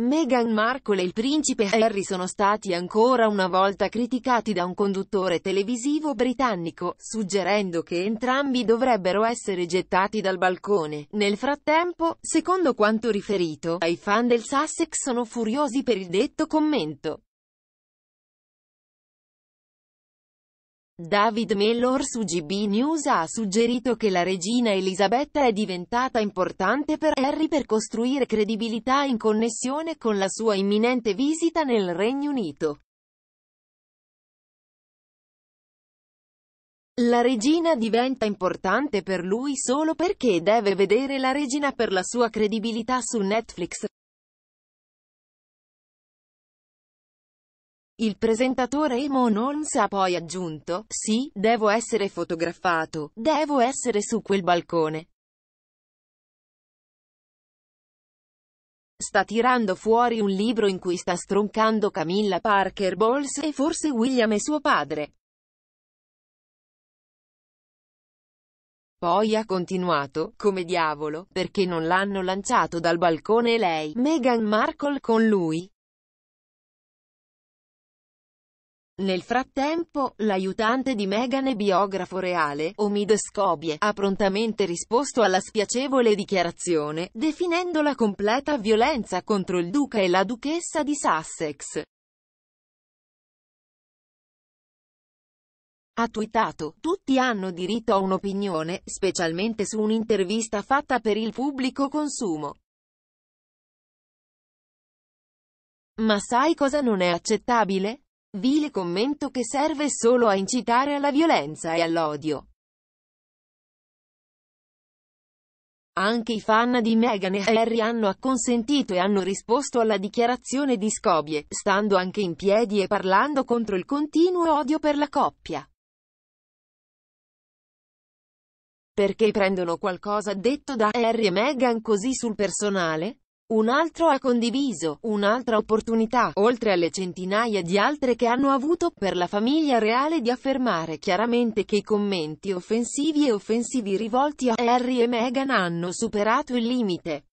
Meghan Markle e il principe Harry sono stati ancora una volta criticati da un conduttore televisivo britannico, suggerendo che entrambi dovrebbero essere gettati dal balcone. Nel frattempo, secondo quanto riferito, ai fan del Sussex sono furiosi per il detto commento. David Mellor su GB News ha suggerito che la regina Elisabetta è diventata importante per Harry per costruire credibilità in connessione con la sua imminente visita nel Regno Unito. La regina diventa importante per lui solo perché deve vedere la regina per la sua credibilità su Netflix. Il presentatore Amon Holmes ha poi aggiunto, sì, devo essere fotografato, devo essere su quel balcone. Sta tirando fuori un libro in cui sta stroncando Camilla Parker Bowles e forse William e suo padre. Poi ha continuato, come diavolo, perché non l'hanno lanciato dal balcone lei, Meghan Markle con lui. Nel frattempo, l'aiutante di Meghan e biografo reale, Omid Scobie, ha prontamente risposto alla spiacevole dichiarazione, definendola completa violenza contro il duca e la duchessa di Sussex. Ha twittato, tutti hanno diritto a un'opinione, specialmente su un'intervista fatta per il pubblico consumo. Ma sai cosa non è accettabile? Vile commento che serve solo a incitare alla violenza e all'odio. Anche i fan di Meghan e Harry hanno acconsentito e hanno risposto alla dichiarazione di Scobie, stando anche in piedi e parlando contro il continuo odio per la coppia. Perché prendono qualcosa detto da Harry e Meghan così sul personale? Un altro ha condiviso, un'altra opportunità, oltre alle centinaia di altre che hanno avuto, per la famiglia reale di affermare chiaramente che i commenti offensivi e offensivi rivolti a Harry e Meghan hanno superato il limite.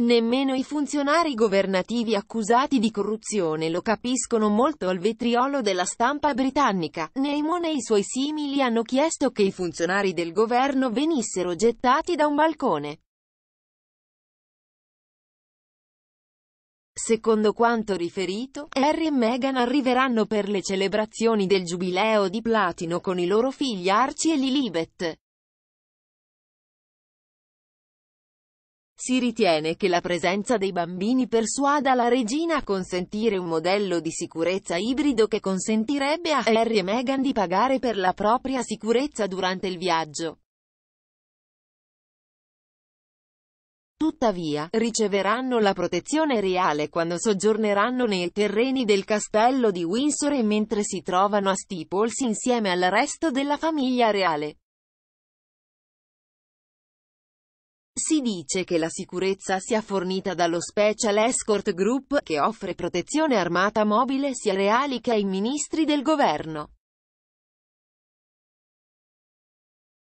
Nemmeno i funzionari governativi accusati di corruzione lo capiscono molto al vetriolo della stampa britannica. Neymon e i suoi simili hanno chiesto che i funzionari del governo venissero gettati da un balcone. Secondo quanto riferito, Harry e Meghan arriveranno per le celebrazioni del giubileo di platino con i loro figli Archie e Lilibet. Si ritiene che la presenza dei bambini persuada la regina a consentire un modello di sicurezza ibrido che consentirebbe a Harry e Meghan di pagare per la propria sicurezza durante il viaggio. Tuttavia, riceveranno la protezione reale quando soggiorneranno nei terreni del castello di Windsor e mentre si trovano a Steeples insieme al resto della famiglia reale. Si dice che la sicurezza sia fornita dallo Special Escort Group, che offre protezione armata mobile sia reali che ai ministri del governo.